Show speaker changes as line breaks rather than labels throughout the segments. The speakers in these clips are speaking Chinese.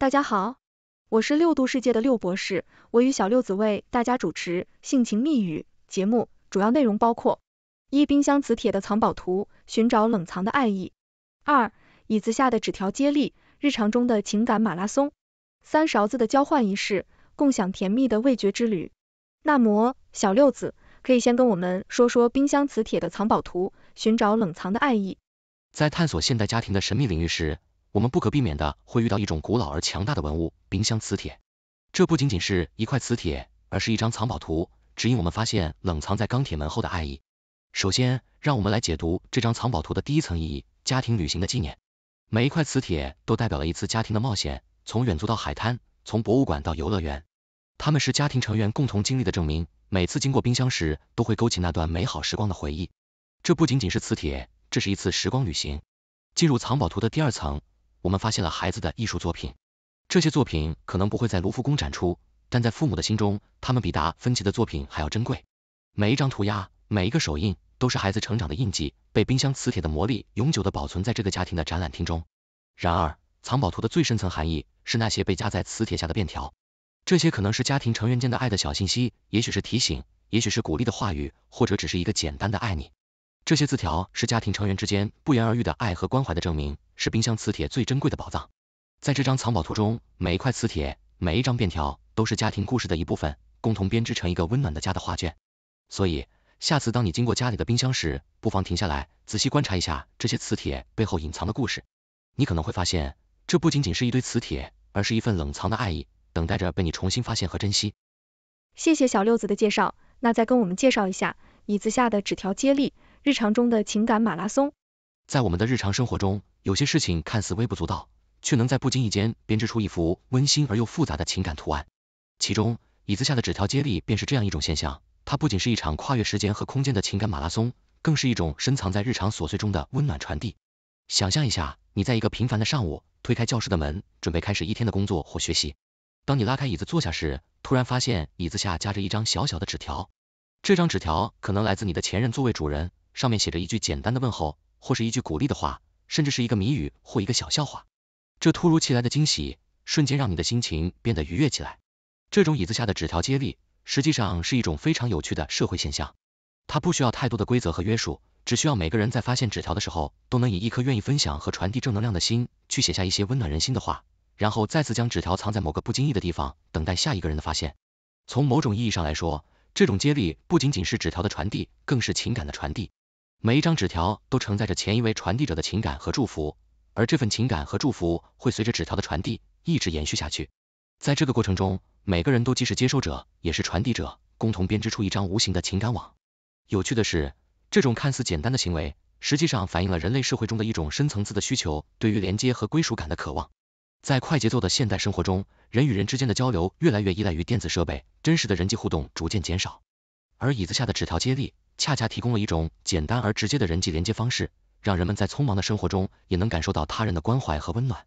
大家好，我是六度世界的六博士，我与小六子为大家主持《性情密语》节目，主要内容包括：一、冰箱磁铁的藏宝图，寻找冷藏的爱意；二、椅子下的纸条接力，日常中的情感马拉松；三、勺子的交换仪式，共享甜蜜的味觉之旅。那么，小六子可以先跟我们说说冰箱磁铁的藏宝图，寻找冷藏的爱意。
在探索现代家庭的神秘领域时，我们不可避免的会遇到一种古老而强大的文物——冰箱磁铁。这不仅仅是一块磁铁，而是一张藏宝图，指引我们发现冷藏在钢铁门后的爱意。首先，让我们来解读这张藏宝图的第一层意义：家庭旅行的纪念。每一块磁铁都代表了一次家庭的冒险，从远足到海滩，从博物馆到游乐园。他们是家庭成员共同经历的证明。每次经过冰箱时，都会勾起那段美好时光的回忆。这不仅仅是磁铁，这是一次时光旅行。进入藏宝图的第二层。我们发现了孩子的艺术作品，这些作品可能不会在卢浮宫展出，但在父母的心中，他们比达芬奇的作品还要珍贵。每一张涂鸦，每一个手印，都是孩子成长的印记，被冰箱磁铁的魔力永久地保存在这个家庭的展览厅中。然而，藏宝图的最深层含义是那些被夹在磁铁下的便条，这些可能是家庭成员间的爱的小信息，也许是提醒，也许是鼓励的话语，或者只是一个简单的爱你。这些字条是家庭成员之间不言而喻的爱和关怀的证明，是冰箱磁铁最珍贵的宝藏。在这张藏宝图中，每一块磁铁、每一张便条都是家庭故事的一部分，共同编织成一个温暖的家的画卷。所以，下次当你经过家里的冰箱时，不妨停下来仔细观察一下这些磁铁背后隐藏的故事。你可能会发现，这不仅仅是一堆磁铁，而是一份冷藏的爱意，等待着被你重新发现和珍惜。
谢谢小六子的介绍，那再跟我们介绍一下椅子下的纸条接力。日常中的情感马拉松，
在我们的日常生活中，有些事情看似微不足道，却能在不经意间编织出一幅温馨而又复杂的情感图案。其中，椅子下的纸条接力便是这样一种现象。它不仅是一场跨越时间和空间的情感马拉松，更是一种深藏在日常琐碎中的温暖传递。想象一下，你在一个平凡的上午推开教室的门，准备开始一天的工作或学习。当你拉开椅子坐下时，突然发现椅子下夹着一张小小的纸条。这张纸条可能来自你的前任座位主人。上面写着一句简单的问候，或是一句鼓励的话，甚至是一个谜语或一个小笑话。这突如其来的惊喜，瞬间让你的心情变得愉悦起来。这种椅子下的纸条接力，实际上是一种非常有趣的社会现象。它不需要太多的规则和约束，只需要每个人在发现纸条的时候，都能以一颗愿意分享和传递正能量的心，去写下一些温暖人心的话，然后再次将纸条藏在某个不经意的地方，等待下一个人的发现。从某种意义上来说，这种接力不仅仅是纸条的传递，更是情感的传递。每一张纸条都承载着前一位传递者的情感和祝福，而这份情感和祝福会随着纸条的传递一直延续下去。在这个过程中，每个人都既是接收者，也是传递者，共同编织出一张无形的情感网。有趣的是，这种看似简单的行为，实际上反映了人类社会中的一种深层次的需求——对于连接和归属感的渴望。在快节奏的现代生活中，人与人之间的交流越来越依赖于电子设备，真实的人际互动逐渐减少。而椅子下的纸条接力，恰恰提供了一种简单而直接的人际连接方式，让人们在匆忙的生活中也能感受到他人的关怀和温暖。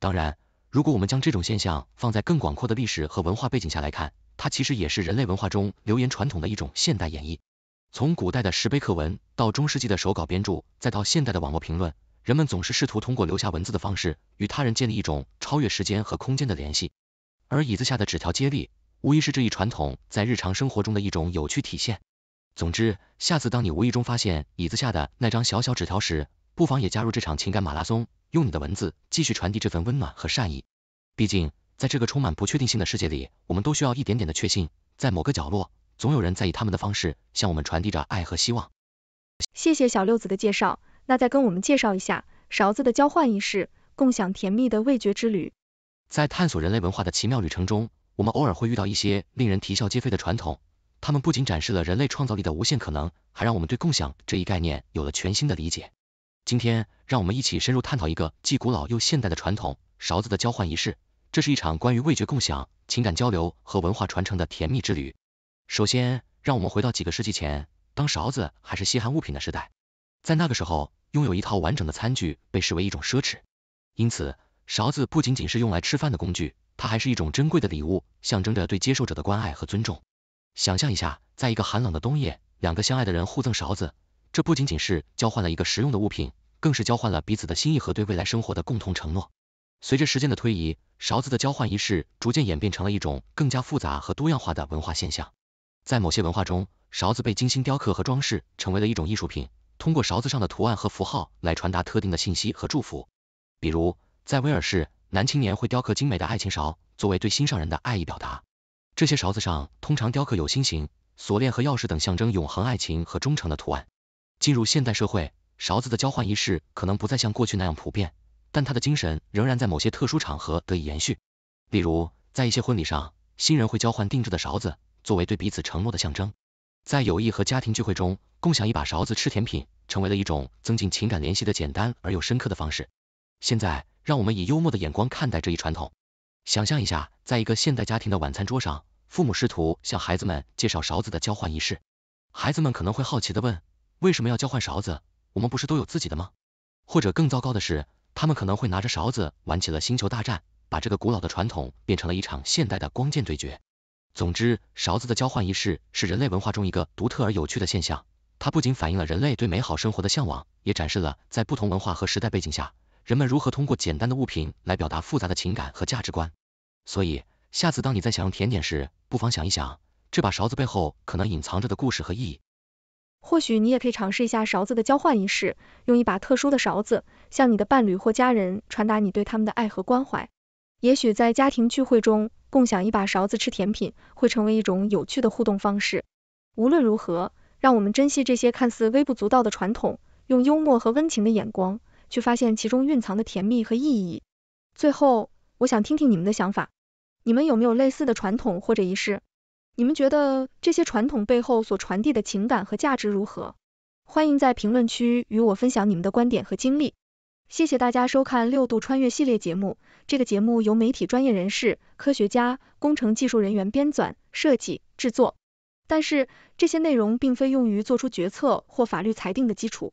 当然，如果我们将这种现象放在更广阔的历史和文化背景下来看，它其实也是人类文化中留言传统的一种现代演绎。从古代的石碑刻文，到中世纪的手稿编著，再到现代的网络评论，人们总是试图通过留下文字的方式，与他人建立一种超越时间和空间的联系。而椅子下的纸条接力。无疑是这一传统在日常生活中的一种有趣体现。总之，下次当你无意中发现椅子下的那张小小纸条时，不妨也加入这场情感马拉松，用你的文字继续传递这份温暖和善意。毕竟，在这个充满不确定性的世界里，我们都需要一点点的确信，在某个角落，总有人在以他们的方式向我们传递着爱和希望。
谢谢小六子的介绍，那再跟我们介绍一下勺子的交换仪式，共享甜蜜的味觉之旅。
在探索人类文化的奇妙旅程中。我们偶尔会遇到一些令人啼笑皆非的传统，它们不仅展示了人类创造力的无限可能，还让我们对共享这一概念有了全新的理解。今天，让我们一起深入探讨一个既古老又现代的传统——勺子的交换仪式。这是一场关于味觉共享、情感交流和文化传承的甜蜜之旅。首先，让我们回到几个世纪前，当勺子还是稀罕物品的时代。在那个时候，拥有一套完整的餐具被视为一种奢侈，因此，勺子不仅仅是用来吃饭的工具。它还是一种珍贵的礼物，象征着对接受者的关爱和尊重。想象一下，在一个寒冷的冬夜，两个相爱的人互赠勺子，这不仅仅是交换了一个实用的物品，更是交换了彼此的心意和对未来生活的共同承诺。随着时间的推移，勺子的交换仪式逐渐演变成了一种更加复杂和多样化的文化现象。在某些文化中，勺子被精心雕刻和装饰，成为了一种艺术品，通过勺子上的图案和符号来传达特定的信息和祝福。比如，在威尔士。男青年会雕刻精美的爱情勺，作为对心上人的爱意表达。这些勺子上通常雕刻有心形、锁链和钥匙等象征永恒爱情和忠诚的图案。进入现代社会，勺子的交换仪式可能不再像过去那样普遍，但它的精神仍然在某些特殊场合得以延续。例如，在一些婚礼上，新人会交换定制的勺子，作为对彼此承诺的象征。在友谊和家庭聚会中，共享一把勺子吃甜品，成为了一种增进情感联系的简单而又深刻的方式。现在，让我们以幽默的眼光看待这一传统。想象一下，在一个现代家庭的晚餐桌上，父母试图向孩子们介绍勺子的交换仪式。孩子们可能会好奇的问：“为什么要交换勺子？我们不是都有自己的吗？”或者更糟糕的是，他们可能会拿着勺子玩起了星球大战，把这个古老的传统变成了一场现代的光剑对决。总之，勺子的交换仪式是人类文化中一个独特而有趣的现象。它不仅反映了人类对美好生活的向往，也展示了在不同文化和时代背景下。人们如何通过简单的物品来表达复杂的情感和价值观？所以，下次当你在享用甜点时，不妨想一想这把勺子背后可能隐藏着的故事和意义。
或许你也可以尝试一下勺子的交换仪式，用一把特殊的勺子向你的伴侣或家人传达你对他们的爱和关怀。也许在家庭聚会中，共享一把勺子吃甜品会成为一种有趣的互动方式。无论如何，让我们珍惜这些看似微不足道的传统，用幽默和温情的眼光。去发现其中蕴藏的甜蜜和意义。最后，我想听听你们的想法，你们有没有类似的传统或者仪式？你们觉得这些传统背后所传递的情感和价值如何？欢迎在评论区与我分享你们的观点和经历。谢谢大家收看六度穿越系列节目。这个节目由媒体专业人士、科学家、工程技术人员编纂、设计、制作，但是这些内容并非用于做出决策或法律裁定的基础。